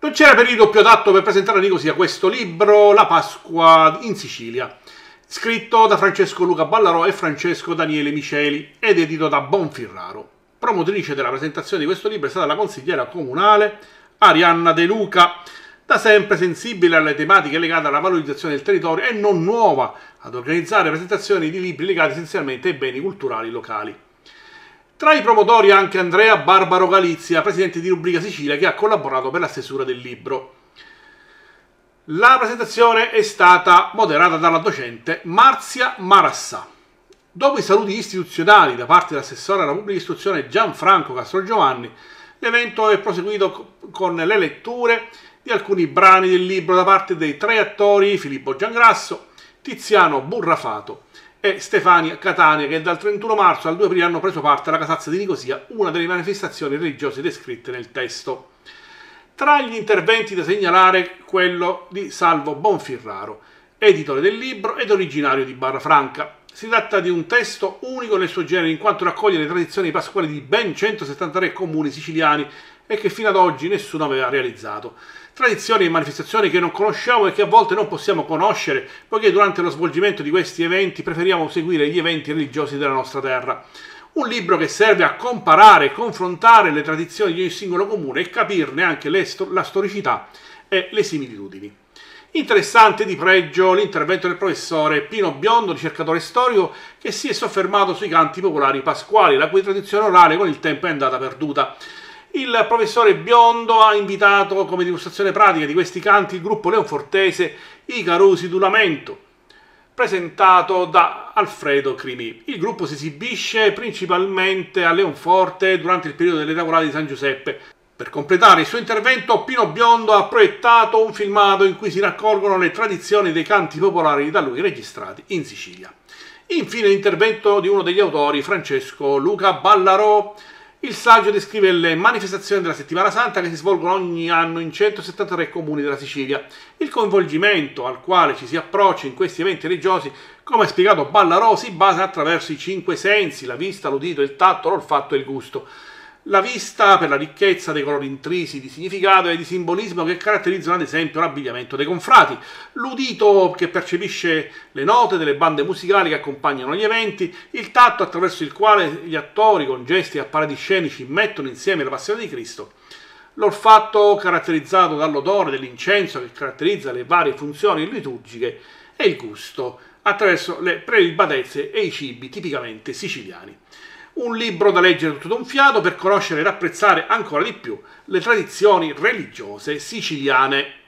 Non c'era periodo più adatto per presentare a Nicosia questo libro, La Pasqua in Sicilia, scritto da Francesco Luca Ballarò e Francesco Daniele Miceli ed edito da Bonfirraro. Promotrice della presentazione di questo libro è stata la consigliera comunale Arianna De Luca, da sempre sensibile alle tematiche legate alla valorizzazione del territorio e non nuova ad organizzare presentazioni di libri legati essenzialmente ai beni culturali locali. Tra i promotori anche Andrea Barbaro Galizia, presidente di Rubrica Sicilia, che ha collaborato per la stesura del libro. La presentazione è stata moderata dalla docente Marzia Marassà. Dopo i saluti istituzionali da parte dell'assessore alla pubblica istruzione Gianfranco Castrogiovanni, l'evento è proseguito con le letture di alcuni brani del libro da parte dei tre attori Filippo Giangrasso, Tiziano Burrafato e Stefania Catania che dal 31 marzo al 2 aprile hanno preso parte alla Casazza di Nicosia, una delle manifestazioni religiose descritte nel testo. Tra gli interventi da segnalare quello di Salvo Bonfirraro, editore del libro ed originario di Barra Franca. Si tratta di un testo unico nel suo genere in quanto raccoglie le tradizioni pasquali di ben 173 comuni siciliani e che fino ad oggi nessuno aveva realizzato. Tradizioni e manifestazioni che non conosciamo e che a volte non possiamo conoscere, poiché durante lo svolgimento di questi eventi preferiamo seguire gli eventi religiosi della nostra terra. Un libro che serve a comparare e confrontare le tradizioni di ogni singolo comune e capirne anche sto la storicità e le similitudini. Interessante di pregio l'intervento del professore Pino Biondo, ricercatore storico, che si è soffermato sui canti popolari pasquali, la cui tradizione orale con il tempo è andata perduta il professore Biondo ha invitato come dimostrazione pratica di questi canti il gruppo leonfortese I Carusi Lamento, presentato da Alfredo Crimi. Il gruppo si esibisce principalmente a Leonforte durante il periodo delle tavolate di San Giuseppe. Per completare il suo intervento, Pino Biondo ha proiettato un filmato in cui si raccolgono le tradizioni dei canti popolari da lui registrati in Sicilia. Infine l'intervento di uno degli autori, Francesco Luca Ballarò, il saggio descrive le manifestazioni della settimana santa che si svolgono ogni anno in 173 comuni della Sicilia. Il coinvolgimento al quale ci si approccia in questi eventi religiosi, come ha spiegato Ballarò, si basa attraverso i cinque sensi, la vista, l'udito, il tatto, l'olfatto e il gusto la vista per la ricchezza dei colori intrisi di significato e di simbolismo che caratterizzano ad esempio l'abbigliamento dei confrati, l'udito che percepisce le note delle bande musicali che accompagnano gli eventi, il tatto attraverso il quale gli attori con gesti apparadiscenici mettono insieme la passione di Cristo, l'olfatto caratterizzato dall'odore dell'incenso che caratterizza le varie funzioni liturgiche e il gusto attraverso le prelibatezze e i cibi tipicamente siciliani un libro da leggere tutto d'un fiato per conoscere e apprezzare ancora di più le tradizioni religiose siciliane.